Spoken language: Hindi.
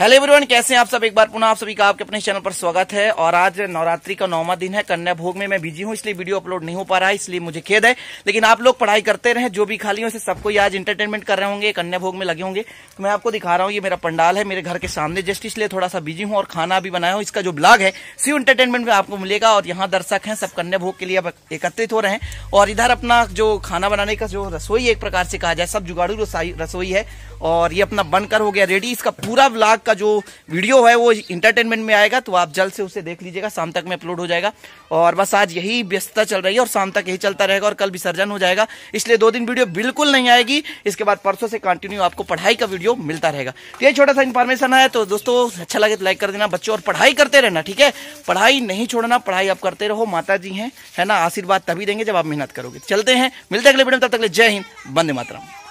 हेलो एवरीवन कैसे हैं आप सब एक बार पुनः आप सभी का आपके अपने चैनल पर स्वागत है और आज नवरात्रि का नौवा दिन है कन्या भोग में मैं बिजी हूं इसलिए वीडियो अपलोड नहीं हो पा रहा है इसलिए मुझे खेद है लेकिन आप लोग पढ़ाई करते रहे जो भी खाली हो सबको आज इंटरटेनमेंट कर रहे होंगे कन्या भोग में लगे होंगे तो मैं आपको दिखा रहा हूँ ये मेरा पंडाल है मेरे घर के सामने जस्ट इसलिए थोड़ा सा बिजी हूँ और खाना भी बनाया हूँ इसका जो ब्लॉग है सिर्फ इंटरटेनमेंट में आपको मिलेगा और यहाँ दर्शक है सब कन्या भोग के लिए एकत्रित हो रहे हैं और इधर अपना जो खाना बनाने का जो रसोई एक प्रकार से कहा जाए सब जुगाड़ू रसोई है और ये अपना बनकर हो गया रेडी इसका पूरा ब्लॉग का जो वीडियो है वो इंटरटेनमेंट में आएगा तो आप जल्द से उसे देख लीजिएगा शाम तक में अपलोड हो जाएगा और बस आज यही व्यस्तता चल रही है और शाम तक यही चलता रहेगा और कल विसर्जन हो जाएगा इसलिए दो दिन वीडियो बिल्कुल नहीं आएगी इसके बाद परसों से कंटिन्यू आपको पढ़ाई का वीडियो मिलता रहेगा तो ये छोटा सा इन्फॉर्मेशन है तो दोस्तों अच्छा लगे तो लाइक कर देना बच्चों और पढ़ाई करते रहना ठीक है पढ़ाई नहीं छोड़ना पढ़ाई आप करते रहो माता जी हैं है ना आशीर्वाद तभी देंगे जब आप मेहनत करोगे चलते हैं मिलते अगले वीडियो में तब तक जय हिंद बंदे मातरम